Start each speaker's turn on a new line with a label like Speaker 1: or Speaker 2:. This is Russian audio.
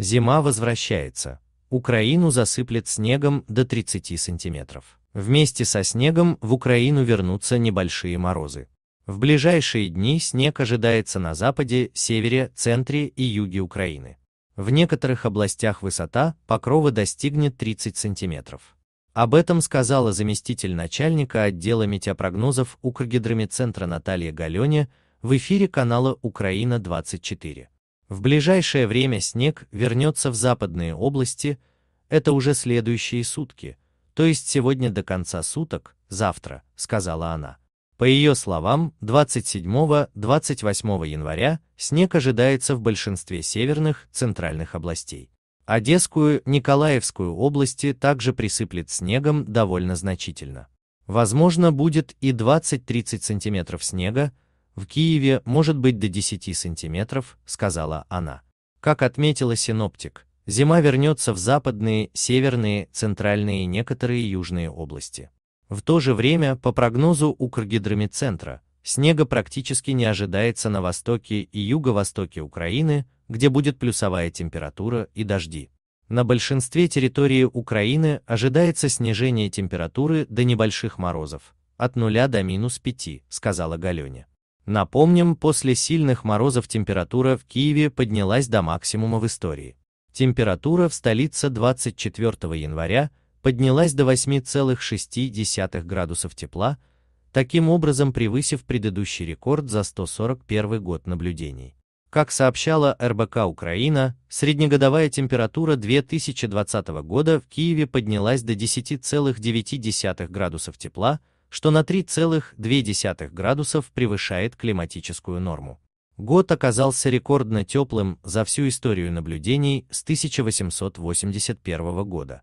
Speaker 1: Зима возвращается. Украину засыплет снегом до 30 сантиметров. Вместе со снегом в Украину вернутся небольшие морозы. В ближайшие дни снег ожидается на западе, севере, центре и юге Украины. В некоторых областях высота покрова достигнет 30 сантиметров. Об этом сказала заместитель начальника отдела метеопрогнозов Укргидромедцентра Наталья Галене в эфире канала «Украина-24». В ближайшее время снег вернется в западные области, это уже следующие сутки, то есть сегодня до конца суток, завтра, сказала она. По ее словам, 27-28 января снег ожидается в большинстве северных, центральных областей. Одесскую, Николаевскую области также присыплет снегом довольно значительно. Возможно, будет и 20-30 сантиметров снега, в Киеве может быть до 10 сантиметров, сказала она. Как отметила синоптик, зима вернется в западные, северные, центральные и некоторые южные области. В то же время, по прогнозу Укргидромедцентра, снега практически не ожидается на востоке и юго-востоке Украины, где будет плюсовая температура и дожди. На большинстве территории Украины ожидается снижение температуры до небольших морозов, от 0 до минус 5, сказала Галене. Напомним, после сильных морозов температура в Киеве поднялась до максимума в истории. Температура в столице 24 января поднялась до 8,6 градусов тепла, таким образом превысив предыдущий рекорд за 141 год наблюдений. Как сообщала РБК Украина, среднегодовая температура 2020 года в Киеве поднялась до 10,9 градусов тепла, что на 3,2 градусов превышает климатическую норму. Год оказался рекордно теплым за всю историю наблюдений с 1881 года.